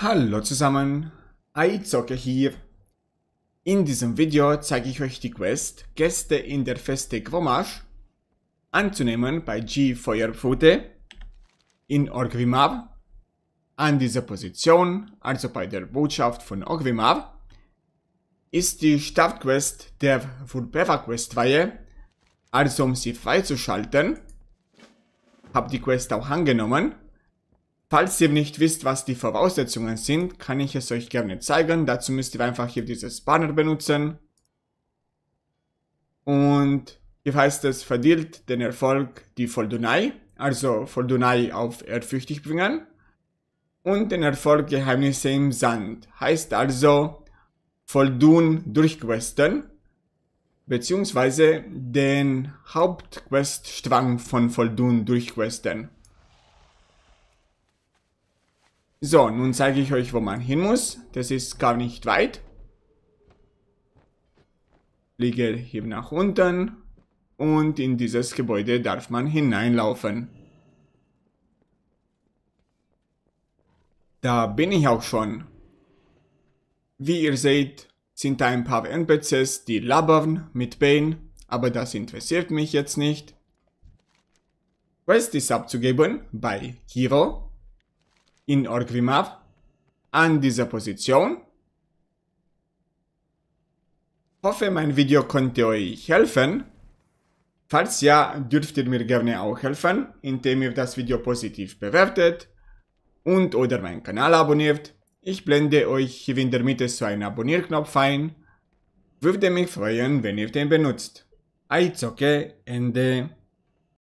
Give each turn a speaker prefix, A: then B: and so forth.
A: Hallo zusammen, iZocke hier. In diesem Video zeige ich euch die Quest, Gäste in der Feste Quomasch anzunehmen bei G Feuerpfote in Orgrimmar an dieser Position, also bei der Botschaft von Orgrimmar, ist die Startquest der Vulpeva Questreihe, also um sie freizuschalten. Hab die Quest auch angenommen Falls ihr nicht wisst, was die Voraussetzungen sind, kann ich es euch gerne zeigen. Dazu müsst ihr einfach hier dieses Banner benutzen. Und hier heißt es, verdient den Erfolg die Voldunai, also Voldunai auf Erdfüchtig bringen. Und den Erfolg Geheimnisse im Sand, heißt also Voldun durchquesten, beziehungsweise den Hauptqueststrang von Voldun durchquesten. So, nun zeige ich euch, wo man hin muss. Das ist gar nicht weit. Fliege hier nach unten. Und in dieses Gebäude darf man hineinlaufen. Da bin ich auch schon. Wie ihr seht, sind da ein paar NPCs, die labern mit Bane, aber das interessiert mich jetzt nicht. Quest ist abzugeben bei Hero in Orgrimmar an dieser Position. Hoffe, mein Video konnte euch helfen. Falls ja, dürft ihr mir gerne auch helfen, indem ihr das Video positiv bewertet und oder meinen Kanal abonniert. Ich blende euch hier in der Mitte so einen Abonnierknopf ein. Würde mich freuen, wenn ihr den benutzt. Eizocke, Ende.